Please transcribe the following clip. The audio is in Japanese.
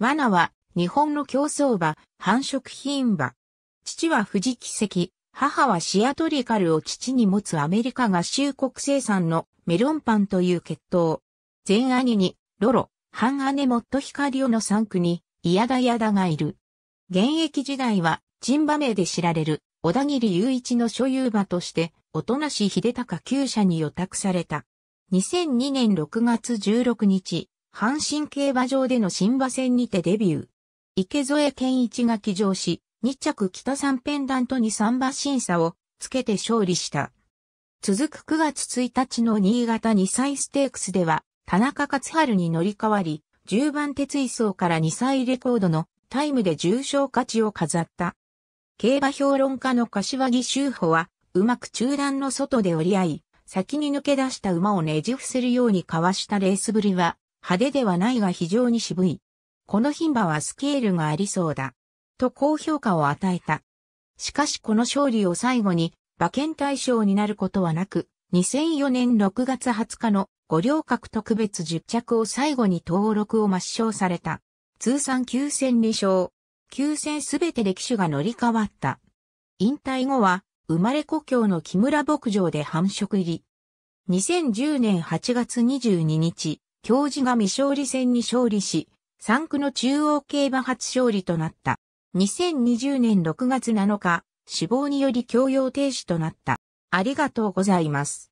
罠は、日本の競争馬、繁殖品馬。父は富士奇跡、母はシアトリカルを父に持つアメリカ合衆国生産のメロンパンという血統。前兄に、ロロ、半姉モットヒカリオの3区に、イヤダヤダがいる。現役時代は、ンバ名で知られる、小田切雄一の所有馬として、音し秀隆厩舎に予託された。2002年6月16日、阪神競馬場での新馬戦にてデビュー。池添健一が騎乗し、2着北三ペンダントに3馬審査をつけて勝利した。続く9月1日の新潟2歳ステークスでは、田中勝春に乗り換わり、10番鉄位層から2歳レコードのタイムで重賞価値を飾った。競馬評論家の柏木修歩は、うまく中段の外で折り合い、先に抜け出した馬をねじ伏せるようにかわしたレースぶりは、派手ではないが非常に渋い。この牝馬はスケールがありそうだ。と高評価を与えた。しかしこの勝利を最後に馬券対象になることはなく、2004年6月20日の五稜郭特別10着を最後に登録を抹消された。通算9戦2勝。9戦すべて歴史が乗り換わった。引退後は、生まれ故郷の木村牧場で繁殖入り。2010年8月22日、教授が未勝利戦に勝利し、3区の中央競馬初勝利となった。2020年6月7日、死亡により強要停止となった。ありがとうございます。